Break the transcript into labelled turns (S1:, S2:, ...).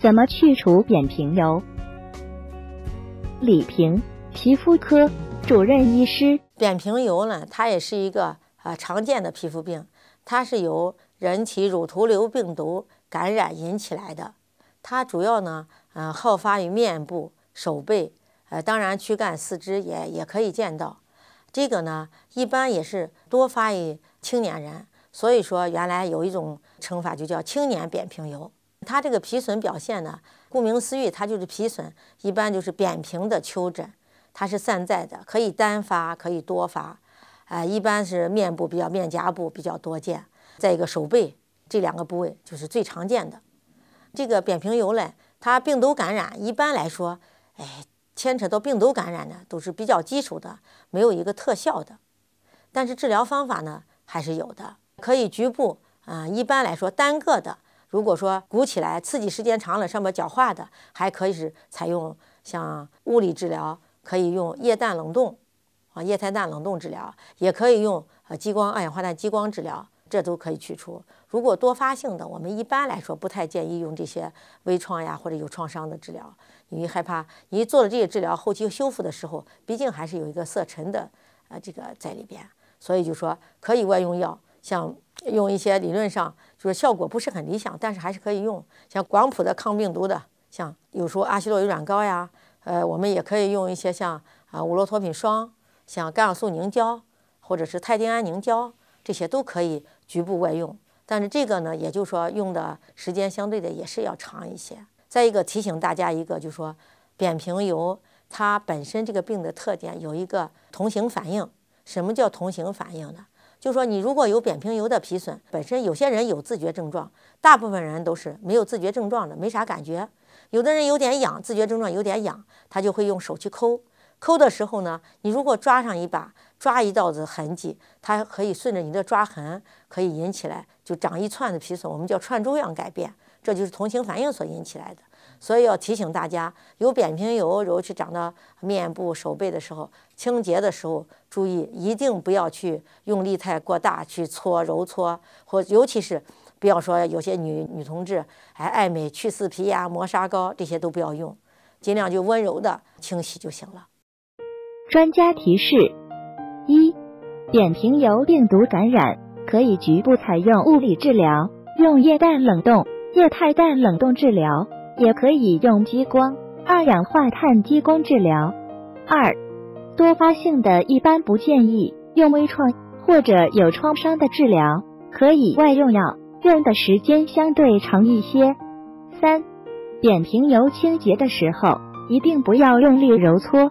S1: 怎么去除扁平疣？李平，皮肤科主任医师。
S2: 扁平疣呢，它也是一个呃常见的皮肤病，它是由人体乳头瘤病毒感染引起来的。它主要呢，呃好发于面部、手背，呃当然躯干、四肢也也可以见到。这个呢，一般也是多发于青年人，所以说原来有一种称法就叫青年扁平疣。它这个皮损表现呢，顾名思义，它就是皮损，一般就是扁平的丘疹，它是散在的，可以单发，可以多发，呃，一般是面部比较面颊部比较多见，再一个手背这两个部位就是最常见的。这个扁平疣嘞，它病毒感染，一般来说，哎，牵扯到病毒感染呢，都是比较基础的，没有一个特效的，但是治疗方法呢还是有的，可以局部，啊，一般来说单个的。如果说鼓起来刺激时间长了，上面角化的，还可以是采用像物理治疗，可以用液氮冷冻，啊，液态氮冷冻治疗，也可以用啊激光二氧化碳激光治疗，这都可以去除。如果多发性的，我们一般来说不太建议用这些微创呀或者有创伤的治疗，因为害怕你做了这些治疗，后期修复的时候，毕竟还是有一个色沉的，呃，这个在里边，所以就说可以外用药，像。用一些理论上就是效果不是很理想，但是还是可以用，像广谱的抗病毒的，像有时候阿昔洛韦软膏呀，呃，我们也可以用一些像啊五氟托品霜，像干扰素凝胶，或者是太丁胺凝胶，这些都可以局部外用。但是这个呢，也就是说用的时间相对的也是要长一些。再一个提醒大家一个，就是说扁平疣它本身这个病的特点有一个同型反应，什么叫同型反应呢？就说你如果有扁平疣的皮损，本身有些人有自觉症状，大部分人都是没有自觉症状的，没啥感觉。有的人有点痒，自觉症状有点痒，他就会用手去抠。抠的时候呢，你如果抓上一把。抓一道子痕迹，它可以顺着你的抓痕可以引起来，就长一串的皮损，我们叫串珠样改变，这就是同情反应所引起来的。所以要提醒大家，有扁平疣，揉去长到面部、手背的时候，清洁的时候注意，一定不要去用力太过大去搓揉搓，或尤其是不要说有些女女同志还爱美去死皮呀、磨砂膏这些都不要用，尽量就温柔的清洗就行了。
S1: 专家提示。一扁平疣病毒感染，可以局部采用物理治疗，用液氮冷冻、液态氮冷冻治疗，也可以用激光、二氧化碳激光治疗。二多发性的一般不建议用微创或者有创伤的治疗，可以外用药，用的时间相对长一些。三扁平疣清洁的时候，一定不要用力揉搓。